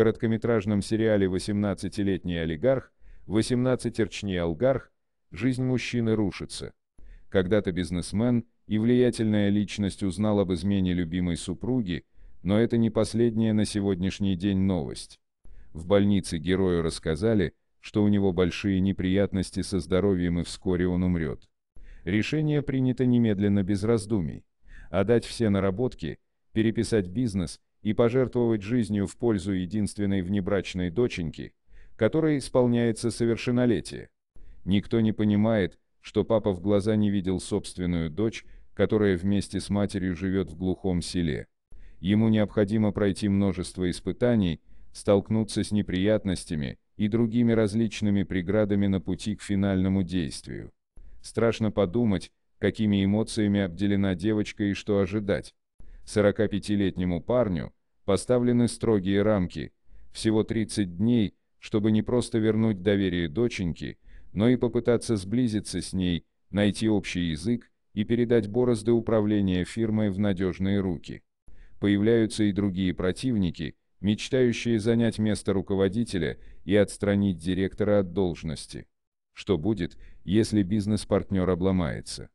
короткометражном сериале «18-летний олигарх», «18-рчний олгарх», жизнь мужчины рушится. Когда-то бизнесмен и влиятельная личность узнал об измене любимой супруги, но это не последняя на сегодняшний день новость. В больнице герою рассказали, что у него большие неприятности со здоровьем и вскоре он умрет. Решение принято немедленно без раздумий. А дать все наработки – переписать бизнес и пожертвовать жизнью в пользу единственной внебрачной доченьки, которой исполняется совершеннолетие. Никто не понимает, что папа в глаза не видел собственную дочь, которая вместе с матерью живет в глухом селе. Ему необходимо пройти множество испытаний, столкнуться с неприятностями и другими различными преградами на пути к финальному действию. Страшно подумать, какими эмоциями обделена девочка и что ожидать, 45-летнему парню поставлены строгие рамки, всего 30 дней, чтобы не просто вернуть доверие доченьки, но и попытаться сблизиться с ней, найти общий язык и передать борозды управления фирмой в надежные руки. Появляются и другие противники, мечтающие занять место руководителя и отстранить директора от должности. Что будет, если бизнес-партнер обломается?